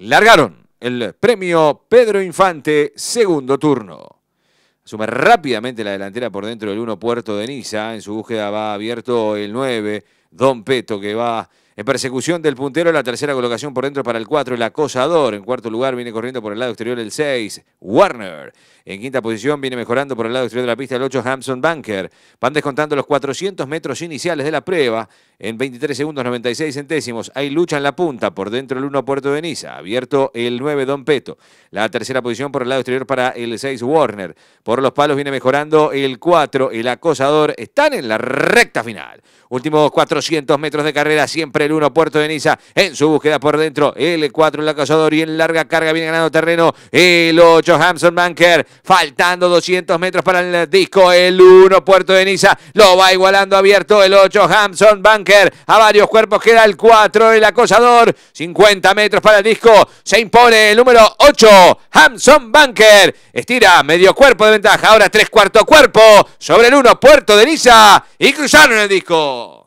largaron el premio Pedro Infante, segundo turno. Asume rápidamente la delantera por dentro del 1 Puerto de Niza. En su búsqueda va abierto el 9, Don Peto, que va en persecución del puntero. La tercera colocación por dentro para el 4, el acosador. En cuarto lugar viene corriendo por el lado exterior el 6, Warner. En quinta posición viene mejorando por el lado exterior de la pista el 8, Hampson Banker. Van descontando los 400 metros iniciales de la prueba en 23 segundos 96 centésimos. Hay lucha en la punta, por dentro el 1 Puerto de Niza, abierto el 9 Don Peto. La tercera posición por el lado exterior para el 6 Warner. Por los palos viene mejorando el 4, el acosador. Están en la recta final. Últimos 400 metros de carrera, siempre el 1 Puerto de Niza en su búsqueda por dentro. El 4 el acosador y en larga carga viene ganando terreno el 8 Hampson Banker. Faltando 200 metros para el disco, el 1 Puerto de Niza lo va igualando abierto el 8 hampson Banker a varios cuerpos, queda el 4, el acosador, 50 metros para el disco, se impone el número 8, Hamson Banker, estira medio cuerpo de ventaja, ahora tres cuarto cuerpo, sobre el 1, Puerto de Niza y cruzaron el disco.